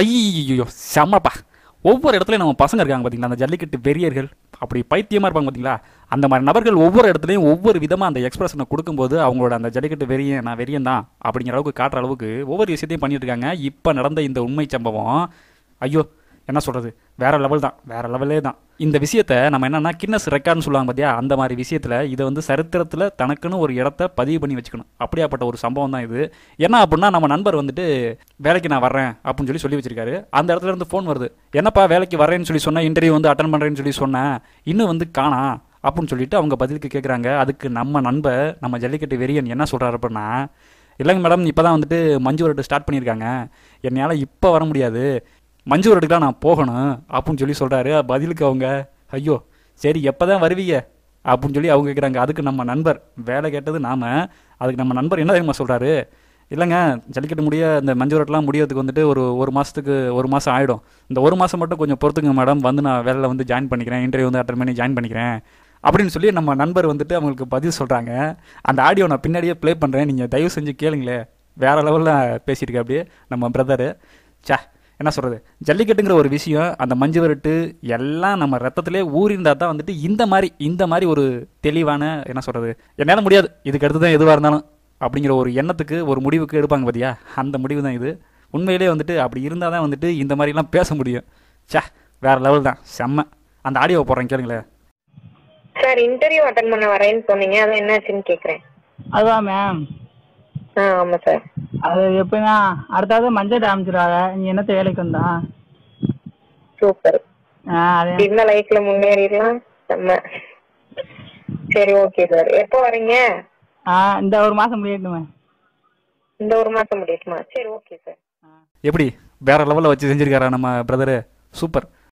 ஐயோ செம்மப்பா ஒவ்வொரு இடத்துலையும் நம்ம பசங்க இருக்காங்க பார்த்தீங்களா அந்த ஜல்லிக்கட்டு வெறியர்கள் அப்படி பைத்தியமாக இருப்பாங்க பார்த்தீங்களா அந்த மாதிரி நபர்கள் ஒவ்வொரு இடத்துலையும் ஒவ்வொரு விதமாக அந்த எக்ஸ்பிரஷனை கொடுக்கும்போது அவங்களோட அந்த ஜல்லிக்கட்டு வெறியன் நான் வெறியன் தான் அப்படிங்கிற அளவுக்கு காட்டுற அளவுக்கு ஒவ்வொரு விஷயத்தையும் பண்ணிட்டு இருக்காங்க இப்போ நடந்த இந்த உண்மை சம்பவம் ஐயோ என்ன சொல்கிறது வேறு லெவல் தான் வேறு லெவலே தான் இந்த விஷயத்த நம்ம என்னென்னா கின்னஸ் ரெக்கார்ட்னு சொல்லுவாங்க பார்த்தியா அந்த மாதிரி விஷயத்தில் இதை வந்து சரித்திரத்தில் தனக்குன்னு ஒரு இடத்த பதிவு பண்ணி வச்சுக்கணும் அப்படியாப்பட்ட ஒரு சம்பவம் தான் இது என்ன அப்படின்னா நம்ம நண்பர் வந்துட்டு வேலைக்கு நான் வரேன் அப்படின்னு சொல்லி சொல்லி வச்சிருக்காரு அந்த இடத்துல இருந்து ஃபோன் வருது என்னப்பா வேலைக்கு வரேன்னு சொல்லி சொன்னேன் இன்டர்வியூ வந்து அட்டன் பண்ணுறேன்னு சொல்லி சொன்னேன் இன்னும் வந்து காணா அப்படின்னு சொல்லிட்டு அவங்க பதிலுக்கு கேட்குறாங்க அதுக்கு நம்ம நண்பர் நம்ம ஜல்லிக்கட்டு வெறியன் என்ன சொல்கிறார் அப்படின்னா இல்லைங்க மேடம் இப்போ தான் வந்துட்டு மஞ்சு வரட்டு ஸ்டார்ட் பண்ணியிருக்காங்க என்னால் இப்போ வர முடியாது மஞ்சூரடுக்கெலாம் நான் போகணும் அப்படின்னு சொல்லி சொல்கிறாரு பதிலுக்கு அவங்க ஐயோ சரி எப்போ தான் வருவீங்க அப்படின்னு சொல்லி அவங்க கேட்குறாங்க அதுக்கு நம்ம நண்பர் வேலை கேட்டது நாம் அதுக்கு நம்ம நண்பர் என்ன தெரியுமா சொல்கிறாரு இல்லைங்க ஜல்லிக்கட்டு முடிய இந்த ரோட்டெலாம் முடியறதுக்கு வந்துட்டு ஒரு ஒரு மாதத்துக்கு ஒரு மாதம் ஆகிடும் இந்த ஒரு மாதம் மட்டும் கொஞ்சம் பொறுத்துங்க மேடம் வந்து நான் வேலையில் வந்து ஜாயின் பண்ணிக்கிறேன் இன்டர்வியூ வந்து அட்டன் பண்ணி ஜாயின் பண்ணிக்கிறேன் அப்படின்னு சொல்லி நம்ம நண்பர் வந்துட்டு அவங்களுக்கு பதில் சொல்கிறாங்க அந்த ஆடியோ நான் பின்னாடியே ப்ளே பண்ணுறேன் நீங்கள் தயவு செஞ்சு கேளுங்களேன் வேறு லெவலில் பேசியிருக்கேன் அப்படியே நம்ம பிரதரு சே என்ன சொல்கிறது ஜல்லிக்கட்டுங்கிற ஒரு விஷயம் அந்த மஞ்சு விரட்டு எல்லாம் நம்ம ரத்தத்திலே ஊறிந்தால் தான் வந்துட்டு இந்த மாதிரி இந்த மாதிரி ஒரு தெளிவான என்ன சொல்கிறது என்னால் முடியாது இதுக்கு அடுத்து தான் எதுவாக இருந்தாலும் அப்படிங்கிற ஒரு எண்ணத்துக்கு ஒரு முடிவுக்கு எடுப்பாங்க பார்த்தியா அந்த முடிவு தான் இது உண்மையிலே வந்துட்டு அப்படி இருந்தால் தான் வந்துட்டு இந்த மாதிரிலாம் பேச முடியும் சே வேறு லெவல் தான் செம்ம அந்த ஆடியோவை போடுறேன் கேளுங்களேன் சார் இன்டர்வியூ அட்டன் பண்ண வரேன்னு சொன்னீங்க அது என்னாச்சுன்னு கேட்குறேன் அதுதான் மேம் ஆ ஆமாம் சார் அது எப்படின்னா அடுத்தது மஞ்சள் காமிச்சிருவாங்க நீ என்னத்த வேலைக்கு வந்தா சூப்பர் என்ன லைஃப்ல முன்னேறிடலாம் நம்ம சரி ஓகே சார் எப்போ வரீங்க ஆ இந்த ஒரு மாசம் முடியட்டுமே இந்த ஒரு மாசம் முடியட்டுமா சரி ஓகே சார் எப்படி வேற லெவல்ல வச்சு செஞ்சிருக்காரா நம்ம பிரதரு சூப்பர்